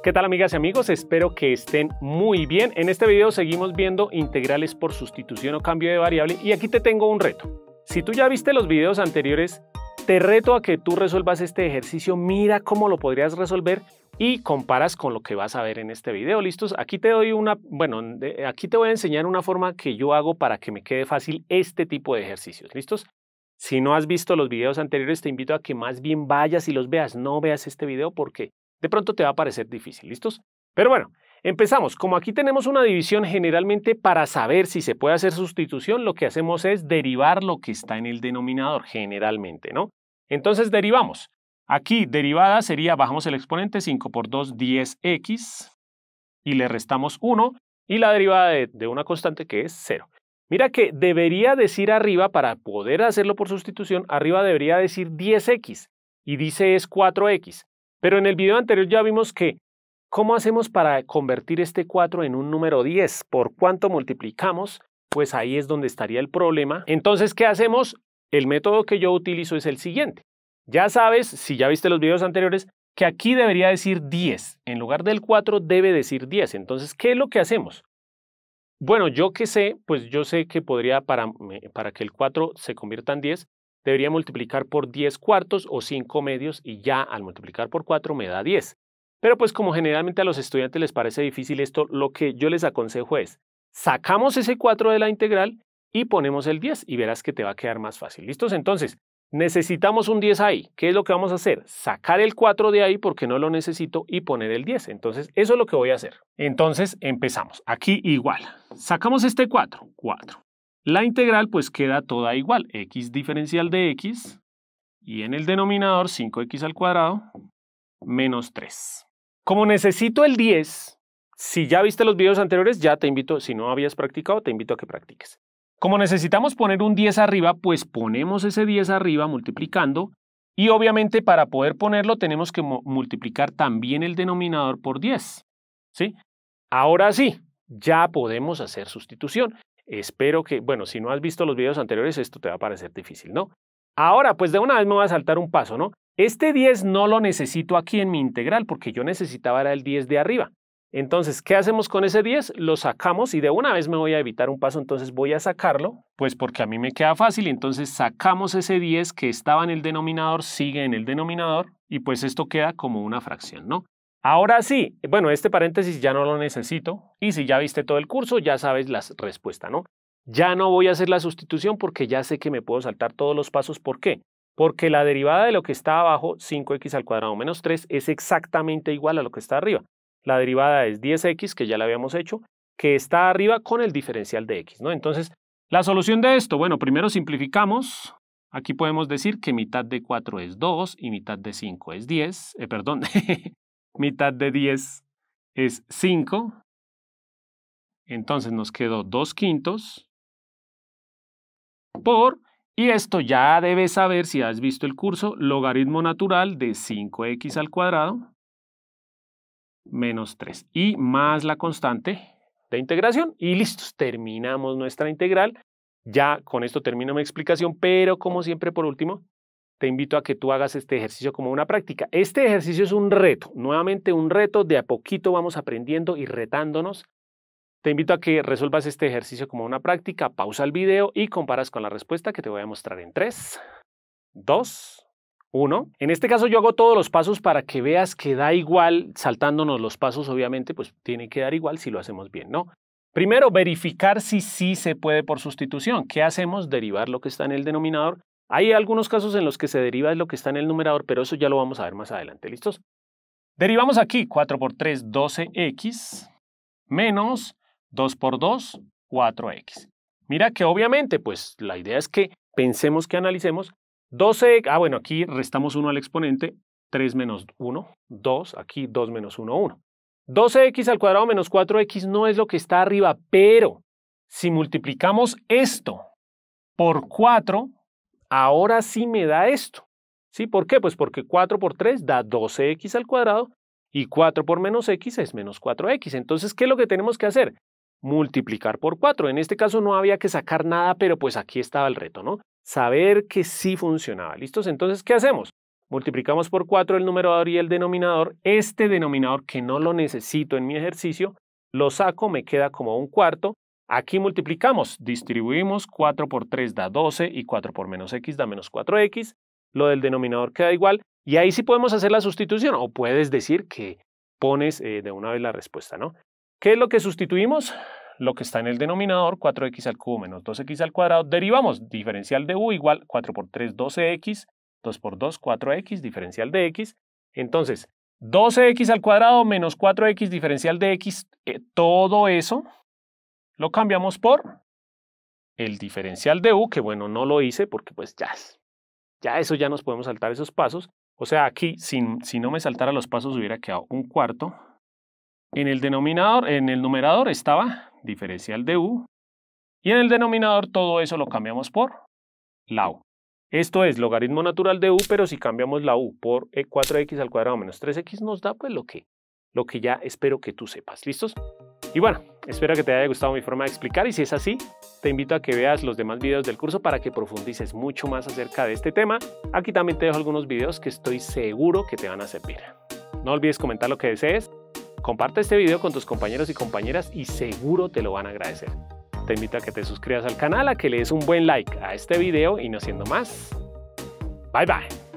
¿Qué tal amigas y amigos? Espero que estén muy bien. En este video seguimos viendo integrales por sustitución o cambio de variable y aquí te tengo un reto. Si tú ya viste los videos anteriores, te reto a que tú resuelvas este ejercicio, mira cómo lo podrías resolver y comparas con lo que vas a ver en este video, ¿listos? Aquí te doy una, bueno, aquí te voy a enseñar una forma que yo hago para que me quede fácil este tipo de ejercicios, ¿listos? Si no has visto los videos anteriores, te invito a que más bien vayas y los veas. No veas este video porque de pronto te va a parecer difícil, ¿listos? Pero bueno, empezamos. Como aquí tenemos una división, generalmente para saber si se puede hacer sustitución, lo que hacemos es derivar lo que está en el denominador, generalmente, ¿no? Entonces derivamos. Aquí derivada sería, bajamos el exponente, 5 por 2, 10x, y le restamos 1, y la derivada de, de una constante que es 0. Mira que debería decir arriba, para poder hacerlo por sustitución, arriba debería decir 10x, y dice es 4x. Pero en el video anterior ya vimos que, ¿cómo hacemos para convertir este 4 en un número 10? ¿Por cuánto multiplicamos? Pues ahí es donde estaría el problema. Entonces, ¿qué hacemos? El método que yo utilizo es el siguiente. Ya sabes, si ya viste los videos anteriores, que aquí debería decir 10. En lugar del 4 debe decir 10. Entonces, ¿qué es lo que hacemos? Bueno, yo que sé, pues yo sé que podría, para, para que el 4 se convierta en 10, debería multiplicar por 10 cuartos o 5 medios y ya al multiplicar por 4 me da 10. Pero pues como generalmente a los estudiantes les parece difícil esto, lo que yo les aconsejo es, sacamos ese 4 de la integral y ponemos el 10 y verás que te va a quedar más fácil. ¿Listos? Entonces, necesitamos un 10 ahí. ¿Qué es lo que vamos a hacer? Sacar el 4 de ahí porque no lo necesito y poner el 10. Entonces, eso es lo que voy a hacer. Entonces, empezamos. Aquí igual. Sacamos este 4, 4. La integral pues queda toda igual, x diferencial de x, y en el denominador 5x al cuadrado, menos 3. Como necesito el 10, si ya viste los videos anteriores, ya te invito, si no habías practicado, te invito a que practiques. Como necesitamos poner un 10 arriba, pues ponemos ese 10 arriba multiplicando, y obviamente para poder ponerlo tenemos que multiplicar también el denominador por 10. ¿sí? Ahora sí, ya podemos hacer sustitución. Espero que, bueno, si no has visto los videos anteriores, esto te va a parecer difícil, ¿no? Ahora, pues de una vez me voy a saltar un paso, ¿no? Este 10 no lo necesito aquí en mi integral porque yo necesitaba el 10 de arriba. Entonces, ¿qué hacemos con ese 10? Lo sacamos y de una vez me voy a evitar un paso, entonces voy a sacarlo, pues porque a mí me queda fácil, entonces sacamos ese 10 que estaba en el denominador, sigue en el denominador y pues esto queda como una fracción, ¿no? Ahora sí, bueno, este paréntesis ya no lo necesito y si ya viste todo el curso ya sabes la respuesta, ¿no? Ya no voy a hacer la sustitución porque ya sé que me puedo saltar todos los pasos. ¿Por qué? Porque la derivada de lo que está abajo, 5x al cuadrado menos 3, es exactamente igual a lo que está arriba. La derivada es 10x, que ya la habíamos hecho, que está arriba con el diferencial de x, ¿no? Entonces, la solución de esto, bueno, primero simplificamos. Aquí podemos decir que mitad de 4 es 2 y mitad de 5 es 10, eh, perdón, mitad de 10 es 5. Entonces nos quedó 2 quintos por, y esto ya debes saber si has visto el curso, logaritmo natural de 5x al cuadrado menos 3 y más la constante de integración. Y listos, terminamos nuestra integral. Ya con esto termino mi explicación, pero como siempre por último, te invito a que tú hagas este ejercicio como una práctica. Este ejercicio es un reto, nuevamente un reto, de a poquito vamos aprendiendo y retándonos. Te invito a que resuelvas este ejercicio como una práctica, pausa el video y comparas con la respuesta que te voy a mostrar en 3, 2, 1. En este caso yo hago todos los pasos para que veas que da igual, saltándonos los pasos obviamente, pues tiene que dar igual si lo hacemos bien, ¿no? Primero, verificar si sí se puede por sustitución. ¿Qué hacemos? Derivar lo que está en el denominador hay algunos casos en los que se deriva lo que está en el numerador, pero eso ya lo vamos a ver más adelante. ¿Listos? Derivamos aquí 4 por 3, 12x, menos 2 por 2, 4x. Mira que obviamente, pues la idea es que pensemos que analicemos 12, e, ah bueno, aquí restamos 1 al exponente, 3 menos 1, 2, aquí 2 menos 1, 1. 12x al cuadrado menos 4x no es lo que está arriba, pero si multiplicamos esto por 4, ahora sí me da esto. ¿Sí? ¿Por qué? Pues porque 4 por 3 da 12x al cuadrado y 4 por menos x es menos 4x. Entonces, ¿qué es lo que tenemos que hacer? Multiplicar por 4. En este caso no había que sacar nada, pero pues aquí estaba el reto, ¿no? Saber que sí funcionaba. ¿Listos? Entonces, ¿qué hacemos? Multiplicamos por 4 el numerador y el denominador. Este denominador que no lo necesito en mi ejercicio, lo saco, me queda como un cuarto Aquí multiplicamos, distribuimos 4 por 3 da 12 y 4 por menos x da menos 4x. Lo del denominador queda igual y ahí sí podemos hacer la sustitución o puedes decir que pones eh, de una vez la respuesta, ¿no? ¿Qué es lo que sustituimos? Lo que está en el denominador, 4x al cubo menos 2x al cuadrado. Derivamos, diferencial de u igual 4 por 3, 12x, 2 por 2, 4x, diferencial de x. Entonces, 12x al cuadrado menos 4x diferencial de x, eh, todo eso lo cambiamos por el diferencial de u, que bueno, no lo hice porque pues ya, ya eso ya nos podemos saltar esos pasos. O sea, aquí, si, no me saltara los pasos, hubiera quedado un cuarto. En el denominador, en el numerador estaba diferencial de u, y en el denominador todo eso lo cambiamos por la u. Esto es logaritmo natural de u, pero si cambiamos la u por e 4x al cuadrado menos 3x nos da pues lo que, lo que ya espero que tú sepas. ¿Listos? Y bueno, Espero que te haya gustado mi forma de explicar y si es así, te invito a que veas los demás videos del curso para que profundices mucho más acerca de este tema. Aquí también te dejo algunos videos que estoy seguro que te van a servir. No olvides comentar lo que desees, comparte este video con tus compañeros y compañeras y seguro te lo van a agradecer. Te invito a que te suscribas al canal, a que le des un buen like a este video y no siendo más, bye bye.